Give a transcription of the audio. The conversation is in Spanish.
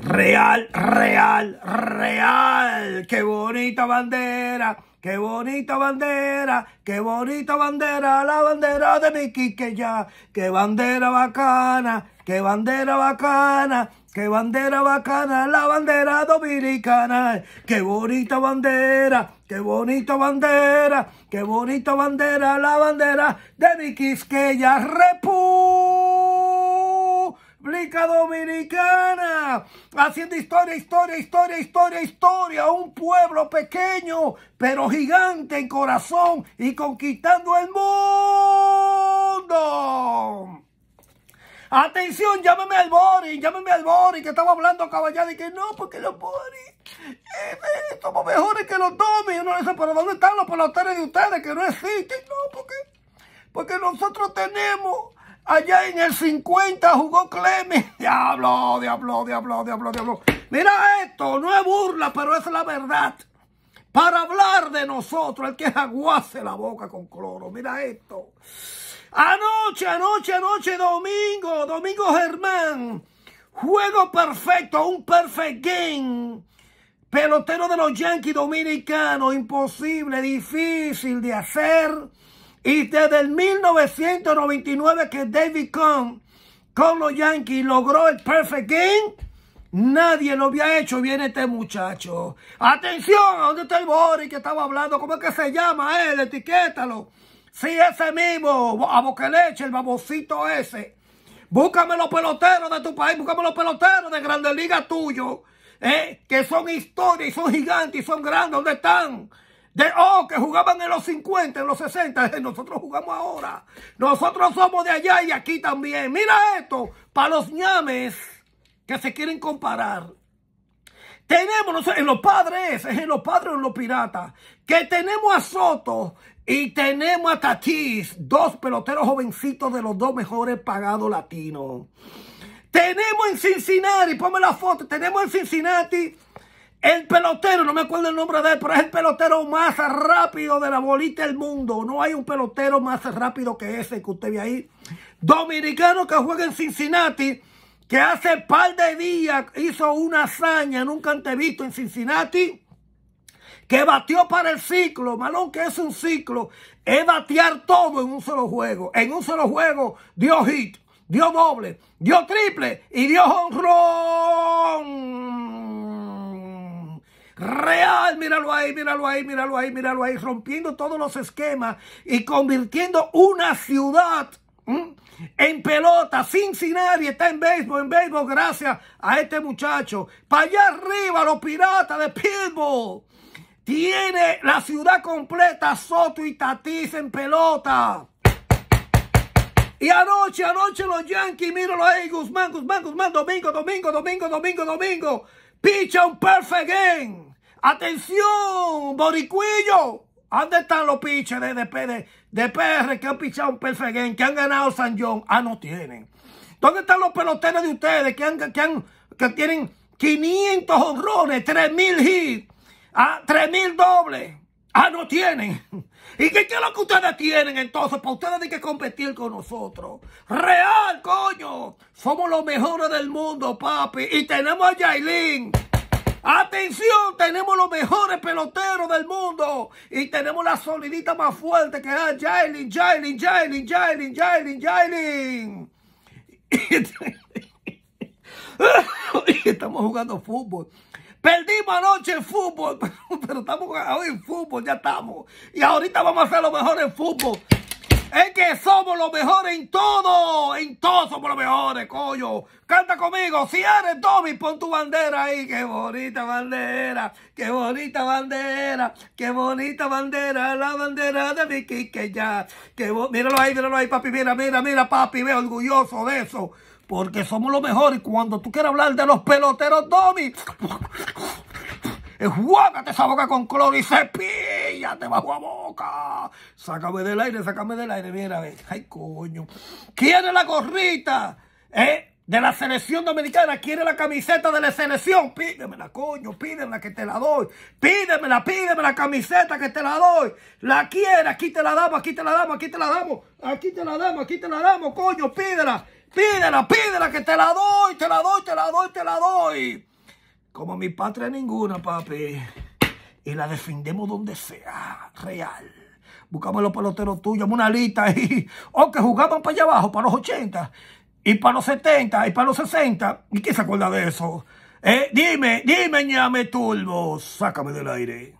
Real, real, real. Qué bonita bandera, qué bonita bandera, qué bonita bandera, la bandera de mi quisqueya, Qué bandera bacana, qué bandera bacana, qué bandera bacana, la bandera dominicana. Qué bonita bandera, qué bonita bandera, qué bonita bandera, la bandera de mi Quisqueya repu. República Dominicana, haciendo historia, historia, historia, historia, historia, un pueblo pequeño, pero gigante en corazón y conquistando el mundo. Atención, llámame al Boris, llámeme al Boris, que estaba hablando caballada y que no, porque los Boris eh, eh, somos mejores que los Domi. no sé, pero ¿dónde están los peloteros de ustedes que no existen? No, porque, porque nosotros tenemos Allá en el 50 jugó Clemens. Diablo, diablo, diablo, diablo, diablo. Mira esto, no es burla, pero es la verdad. Para hablar de nosotros, el que aguace la boca con cloro. Mira esto. Anoche, anoche, anoche, domingo, domingo Germán. Juego perfecto, un perfect game. Pelotero de los Yankees dominicanos, imposible, difícil de hacer. Y desde el 1999 que David Cohn con los Yankees logró el perfect game, nadie lo había hecho. Viene este muchacho. Atención, ¿a dónde está el Boris que estaba hablando? ¿Cómo es que se llama él? Etiquétalo. Sí, ese mismo, a Leche, el babocito ese. Búscame los peloteros de tu país, búscame los peloteros de Grandes Ligas tuyo, eh, que son historias y son gigantes y son grandes. ¿Dónde están? De, oh, que jugaban en los 50, en los 60. Nosotros jugamos ahora. Nosotros somos de allá y aquí también. Mira esto, para los ñames que se quieren comparar. Tenemos, no en los padres, es en los padres o en los piratas, que tenemos a Soto y tenemos a Tatis, dos peloteros jovencitos de los dos mejores pagados latinos. Tenemos en Cincinnati, ponme la foto, tenemos en Cincinnati el pelotero, no me acuerdo el nombre de él, pero es el pelotero más rápido de la bolita del mundo. No hay un pelotero más rápido que ese que usted ve ahí. Dominicano que juega en Cincinnati, que hace par de días hizo una hazaña nunca antes visto en Cincinnati que batió para el ciclo. Malón, que es un ciclo, es batear todo en un solo juego. En un solo juego dio hit, dio doble, dio triple y dio honrón real. Míralo ahí, míralo ahí, míralo ahí, míralo ahí, rompiendo todos los esquemas y convirtiendo una ciudad En pelota, Sin nadie, está en béisbol, en béisbol, gracias a este muchacho. Para allá arriba, los piratas de pitbull. Tiene la ciudad completa, Soto y Tatis en pelota. Y anoche, anoche los Yankees, míralo ahí, Guzmán, Guzmán, Guzmán, domingo, domingo, domingo, domingo, domingo. Picha un perfect game. Atención, Boricuillo. ¿Dónde están los piches de, de, PR que han pichado un Perfeguén, que han ganado San John? Ah, no tienen. ¿Dónde están los peloteros de ustedes que, han, que, que tienen 500 honrones, 3000 hits, 3000 ah, dobles? Ah, no tienen. ¿Y qué, es lo que ustedes tienen entonces? Para ustedes hay que competir con nosotros. Real, coño. Somos los mejores del mundo, papi. Y tenemos a Yailin. Atención, tenemos los mejores peloteros del mundo y tenemos la solidita más fuerte que es Jalen, Jalen, Jalen, Jalen, Jalen, Jalen. Estamos jugando fútbol. Perdimos anoche el fútbol, pero estamos hoy en fútbol, ya estamos. Y ahorita vamos a hacer lo mejor en fútbol. Es que somos los mejores en todo. En todo somos los mejores, coño. Canta conmigo. Si eres Tommy, pon tu bandera ahí. Qué bonita bandera. Qué bonita bandera. Qué bonita bandera. La bandera de mi que ya. Qué míralo ahí, míralo ahí, papi. Mira, mira, mira, papi. Veo orgulloso de eso. Porque somos los mejores. Cuando tú quieras hablar de los peloteros, Tommy. Enjuágate esa boca con cloro y se pide ya te bajo a boca. Sácame del aire, sácame del aire. Mira, Ay, coño. ¿Quiere la gorrita? De la selección dominicana, quiere la camiseta de la selección, pídemela, coño, pídemela que te la doy, pídemela, pídeme la camiseta que te la doy, la quiere, aquí te la damos, aquí te la damos, aquí te la damos, aquí te la damos, aquí te la damos, coño, pídela, pídela, pídela que te la doy, te la doy, te la doy, te la doy. Como mi patria ninguna, papi y la defendemos donde sea, real. Buscamos los peloteros tuyos, una lista ahí, o oh, que jugaban para allá abajo, para los 80, y para los 70, y para los 60. ¿Y quién se acuerda de eso? Eh, dime, dime, ñame turbo, sácame del aire.